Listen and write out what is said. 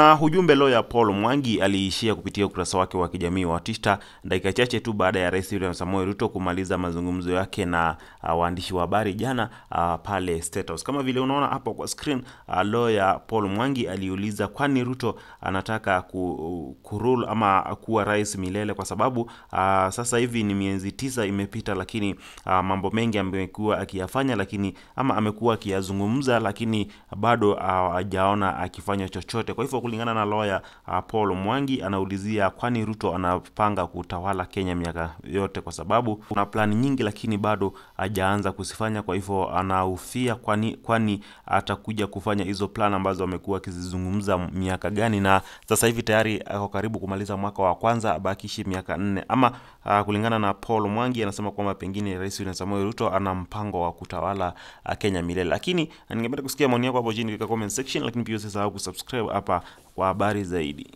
Na hujumbe loya Paul Mwangi aliishia kupitia ukurasa wake wa kijamii wa tista dakika chache tu baada ya Rais William Samoei Ruto kumaliza mazungumzo yake na uh, waandishi wa habari jana uh, pale status. Kama vile unaona hapo kwa screen uh, ah, loya Paul Mwangi aliuliza kwani Ruto anataka ku, ama kuwa rais milele kwa sababu uh, sasa hivi ni miezi tisa imepita, lakini uh, mambo mengi amekuwa akiyafanya, lakini ama amekuwa akiyazungumza, lakini bado hajaona uh, akifanya chochote. Kwa hivyo kulingana na lawyer uh, Paul Mwangi anaulizia kwani Ruto anapanga kutawala Kenya miaka yote, kwa sababu kuna plani nyingi, lakini bado hajaanza kuzifanya. Kwa hivyo anahofia kwani, kwani atakuja kufanya hizo plan ambazo amekuwa akizizungumza miaka gani? Na sasa hivi tayari ako karibu kumaliza mwaka wa kwanza, abakishi miaka nne ama uh, kulingana na Paul Mwangi anasema kwamba pengine Rais William Samoei Ruto ana mpango wa kutawala uh, Kenya milele. Lakini ningependa kusikia maoni yako hapo chini katika comment section, lakini pia usisahau kusubscribe hapa kwa habari zaidi.